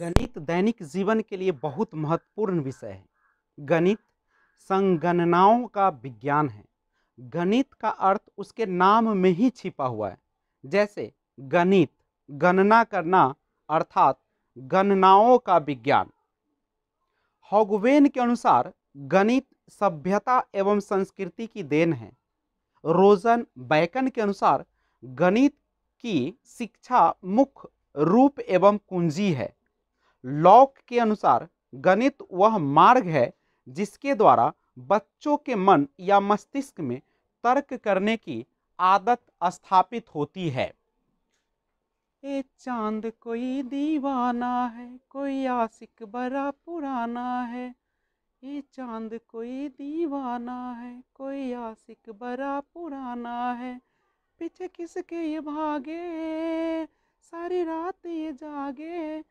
गणित दैनिक जीवन के लिए बहुत महत्वपूर्ण विषय है गणित संगणनाओं का विज्ञान है गणित का अर्थ उसके नाम में ही छिपा हुआ है जैसे गणित गणना करना अर्थात गणनाओं का विज्ञान हॉगवेन के अनुसार गणित सभ्यता एवं संस्कृति की देन है रोजन बैकन के अनुसार गणित की शिक्षा मुख्य रूप एवं कुंजी है लॉक के अनुसार गणित वह मार्ग है जिसके द्वारा बच्चों के मन या मस्तिष्क में तर्क करने की आदत स्थापित होती है ए चांद कोई दीवाना है कोई आशिक बड़ा पुराना है ये चांद कोई दीवाना है कोई आशिक बड़ा पुराना है पीछे किसके ये भागे सारी रात ये जागे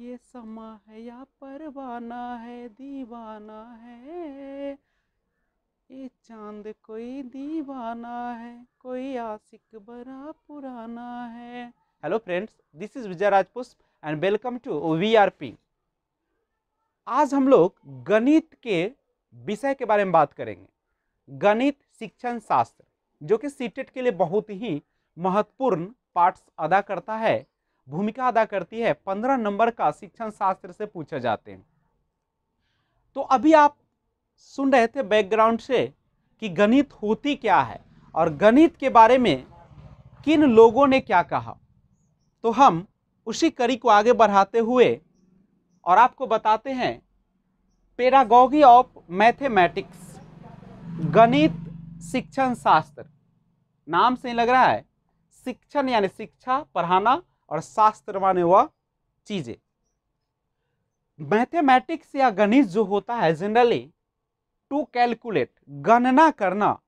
ये समा है या परवाना है दीवाना है ये चांद कोई दीवाना है कोई आशिक बड़ा पुराना है hello friends this is Vijay Rajpushp and welcome to V R P आज हम लोग गणित के विषय के बारे में बात करेंगे गणित शिक्षण शास्त्र जो कि सीटेट e के लिए बहुत ही महत्वपूर्ण पार्ट्स अदा करता है भूमिका अदा करती है पंद्रह नंबर का शिक्षण शास्त्र से पूछे जाते हैं तो अभी आप सुन रहे थे बैकग्राउंड से कि गणित होती क्या है और गणित के बारे में किन लोगों ने क्या कहा तो हम उसी कड़ी को आगे बढ़ाते हुए और आपको बताते हैं पेरागॉगी ऑफ मैथमेटिक्स गणित शिक्षण शास्त्र नाम से लग रहा है शिक्षण यानी शिक्षा पढ़ाना और शास्त्र माने वह चीज़ें मैथमेटिक्स या गणित जो होता है जनरली टू कैलकुलेट गणना करना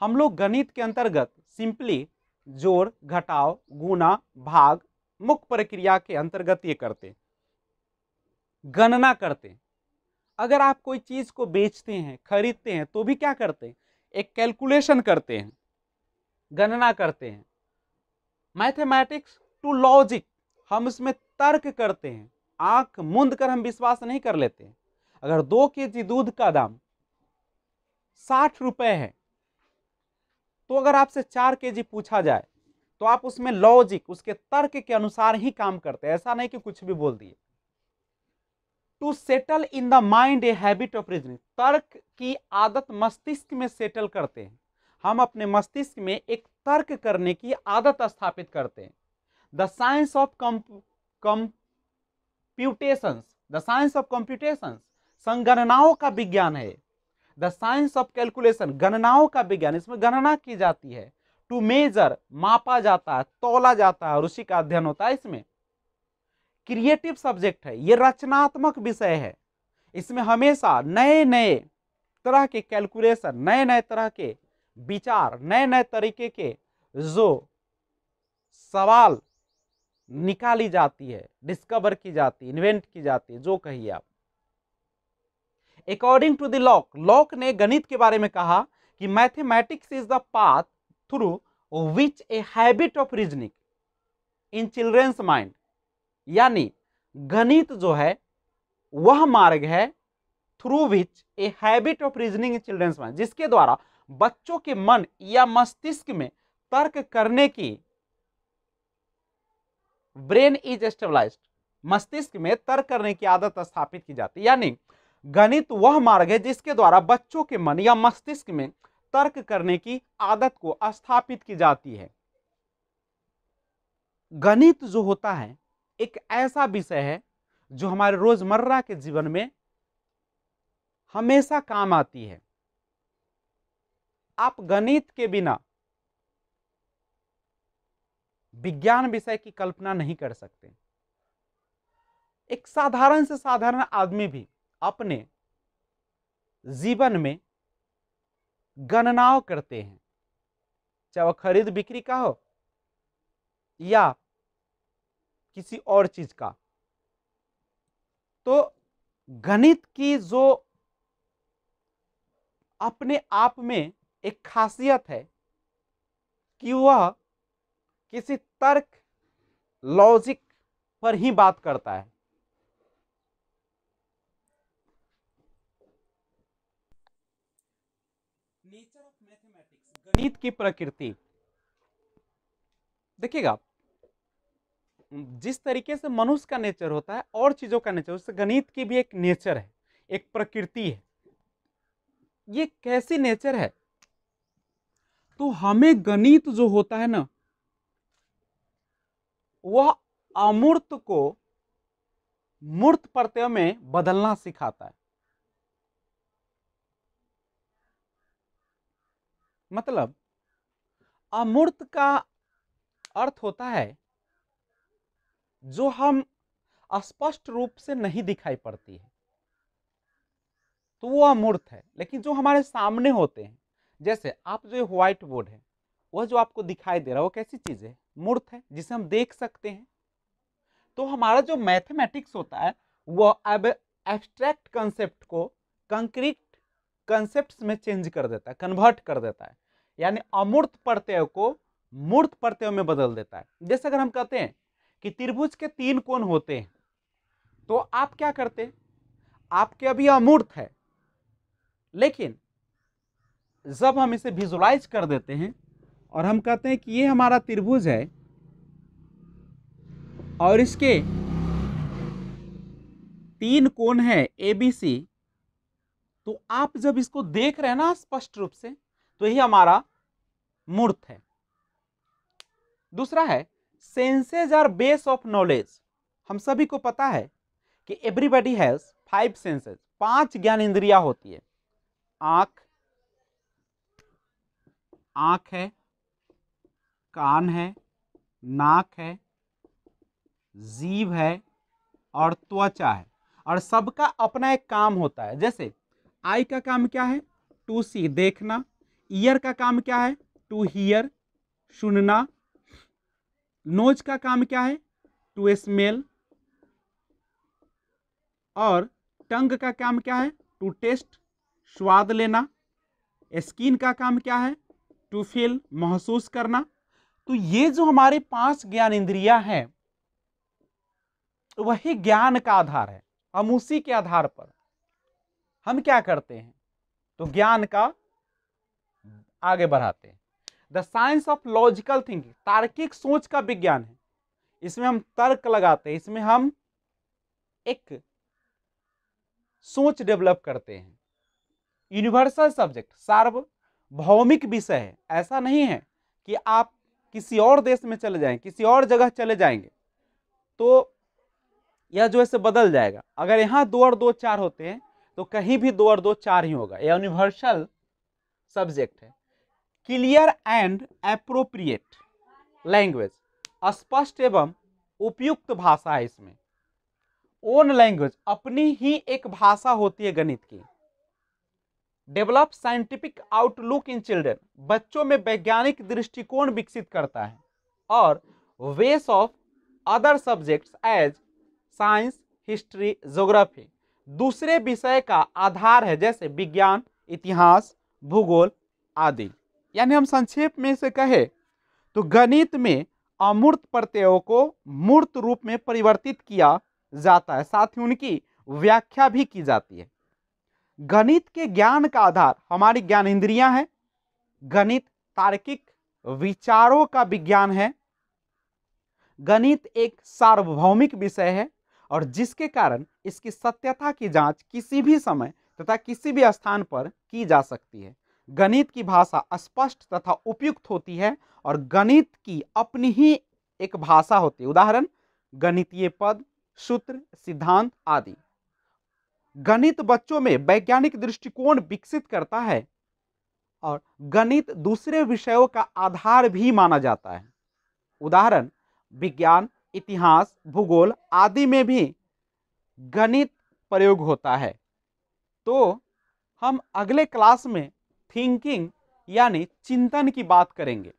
हम लोग गणित के अंतर्गत सिंपली जोड़ घटाव गुना भाग मुख्य प्रक्रिया के अंतर्गत ये करते गणना करते अगर आप कोई चीज़ को बेचते हैं खरीदते हैं तो भी क्या करते हैं एक कैलकुलेशन करते हैं गणना करते हैं मैथमेटिक्स टू लॉजिक हम उसमें तर्क करते हैं आंख मूंद कर हम विश्वास नहीं कर लेते हैं अगर दो के जी दूध का दाम साठ रुपए है तो अगर आपसे चार के जी पूछा जाए तो आप उसमें लॉजिक उसके तर्क के अनुसार ही काम करते हैं ऐसा नहीं कि कुछ भी बोल दिए to settle in the mind a habit of reasoning तर्क की आदत मस्तिष्क में सेटल करते हैं हम अपने मस्तिष्क में एक तर्क करने की आदत स्थापित करते हैं the science of computation the science of of संगणनाओं का विज्ञान है द साइंस ऑफ कैलकुलेशन गणनाओं का विज्ञान इसमें गणना की जाती है टू मेजर मापा जाता है तोला जाता है और उसी का अध्ययन होता है इसमें क्रिएटिव सब्जेक्ट है ये रचनात्मक विषय है इसमें हमेशा नए नए तरह के कैलकुलेशन नए नए तरह के विचार नए नए तरीके के जो सवाल निकाली जाती है डिस्कवर की जाती है इन्वेंट की जाती है जो कहिए आप according to the Locke Locke ने गणित के बारे में कहा कि mathematics is the path through which a habit of reasoning in children's mind यानी गणित जो है वह मार्ग है through which a habit of reasoning in children's mind जिसके द्वारा बच्चों के मन या मस्तिष्क में तर्क करने की ब्रेन इज स्टेबलाइज मस्तिष्क में तर्क करने की आदत स्थापित की जाती है यानी गणित वह मार्ग है जिसके द्वारा बच्चों के मन या मस्तिष्क में तर्क करने की आदत को स्थापित की जाती है गणित जो होता है एक ऐसा विषय है जो हमारे रोजमर्रा के जीवन में हमेशा काम आती है आप गणित के बिना विज्ञान विषय की कल्पना नहीं कर सकते एक साधारण से साधारण आदमी भी अपने जीवन में गणनाओं करते हैं चाहे वह खरीद बिक्री का हो या किसी और चीज का तो गणित की जो अपने आप में एक खासियत है कि वह किसी तर्क लॉजिक पर ही बात करता है गणित की प्रकृति देखिएगा जिस तरीके से मनुष्य का नेचर होता है और चीजों का नेचर उससे गणित की भी एक नेचर है एक प्रकृति है ये कैसी नेचर है तो हमें गणित जो होता है ना वह अमूर्त को मूर्त प्रत्यय में बदलना सिखाता है मतलब अमूर्त का अर्थ होता है जो हम स्पष्ट रूप से नहीं दिखाई पड़ती है तो वो अमूर्त है लेकिन जो हमारे सामने होते हैं जैसे आप जो व्हाइट बोर्ड है वह जो आपको दिखाई दे रहा है वो कैसी चीज़ है मूर्त है जिसे हम देख सकते हैं तो हमारा जो मैथमेटिक्स होता है वो अब एब्स्ट्रैक्ट कंसेप्ट को कंक्रीट कंसेप्ट में चेंज कर देता है कन्वर्ट कर देता है यानी अमूर्त प्रत्यय को मूर्त प्रत्यय में बदल देता है जैसे अगर हम कहते हैं कि त्रिभुज के तीन कोण होते हैं तो आप क्या करते हैं आपके अभी अमूर्त है लेकिन जब हम इसे विजुलाइज कर देते हैं और हम कहते हैं कि ये हमारा त्रिभुज है और इसके तीन कोण है ए बी सी तो आप जब इसको देख रहे हैं ना स्पष्ट रूप से तो ये हमारा मूर्त है दूसरा है senses are base of knowledge हम सभी को पता है कि एवरीबडी हैज़ फाइव सेंसेज पांच ज्ञान इंद्रिया होती है आंख आंख है कान है नाक है जीव है और त्वचा है और सबका अपना एक काम होता है जैसे आई का काम क्या है टू सी देखना ईयर का काम क्या है टू हीयर सुनना नोज का काम क्या है टू स्मेल और टंग का काम क्या है टू टेस्ट स्वाद लेना स्किन का काम क्या है टू फील महसूस करना तो ये जो हमारे पांच ज्ञान इंद्रिया हैं वही ज्ञान का आधार है हम उसी के आधार पर हम क्या करते हैं तो ज्ञान का आगे बढ़ाते हैं the science of logical thinking तार्किक सोच का विज्ञान है इसमें हम तर्क लगाते हैं इसमें हम एक सोच डेवलप करते हैं यूनिवर्सल सब्जेक्ट सार्वभौमिक विषय है ऐसा नहीं है कि आप किसी और देश में चले जाएं किसी और जगह चले जाएंगे तो यह जो है बदल जाएगा अगर यहाँ दो और दो चार होते हैं तो कहीं भी दो और दो चार ही होगा यह यूनिवर्सल सब्जेक्ट है क्लियर एंड अप्रोप्रिएट लैंग्वेज स्पष्ट एवं उपयुक्त भाषा है इसमें ओन लैंग्वेज अपनी ही एक भाषा होती है गणित की develop scientific outlook in children बच्चों में वैज्ञानिक दृष्टिकोण विकसित करता है और ways of other subjects as science history geography दूसरे विषय का आधार है जैसे विज्ञान इतिहास भूगोल आदि यानी हम संक्षेप में से कहे तो गणित में अमूर्त प्रत्ययों को मूर्त रूप में परिवर्तित किया जाता है साथ ही उनकी व्याख्या भी की जाती है गणित के ज्ञान का आधार हमारी ज्ञान इंद्रियां हैं गणित तार्किक विचारों का विज्ञान है गणित एक सार्वभौमिक विषय है और जिसके कारण इसकी सत्यता की जांच किसी भी समय तथा किसी भी स्थान पर की जा सकती है गणित की भाषा स्पष्ट तथा उपयुक्त होती है और गणित की अपनी ही एक भाषा होती है उदाहरण गणितीय पद सूत्र सिद्धांत आदि गणित बच्चों में वैज्ञानिक दृष्टिकोण विकसित करता है और गणित दूसरे विषयों का आधार भी माना जाता है उदाहरण विज्ञान इतिहास भूगोल आदि में भी गणित प्रयोग होता है तो हम अगले क्लास में थिंकिंग यानी चिंतन की बात करेंगे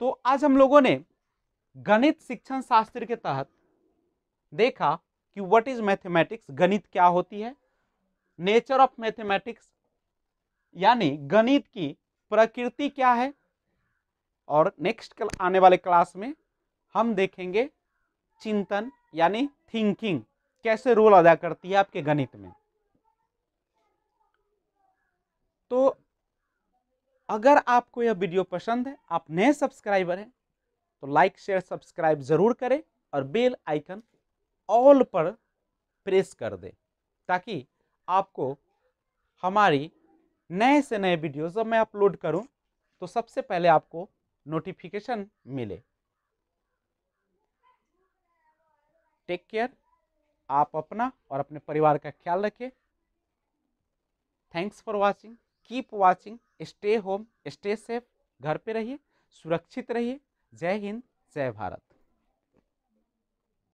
तो आज हम लोगों ने गणित शिक्षण शास्त्र के तहत देखा कि व्हाट इज मैथमेटिक्स गणित क्या होती है नेचर ऑफ मैथमेटिक्स यानी गणित की प्रकृति क्या है और नेक्स्ट आने वाले क्लास में हम देखेंगे चिंतन यानी थिंकिंग कैसे रोल अदा करती है आपके गणित में तो अगर आपको यह वीडियो पसंद है आप नए सब्सक्राइबर हैं तो लाइक शेयर सब्सक्राइब ज़रूर करें और बेल आइकन ऑल पर प्रेस कर दें ताकि आपको हमारी नए से नए वीडियो जब मैं अपलोड करूं तो सबसे पहले आपको नोटिफिकेशन मिले टेक केयर आप अपना और अपने परिवार का ख्याल रखें thanks for watching keep watching stay home stay safe घर पे रहिए सुरक्षित रहिए जय हिंद जय भारत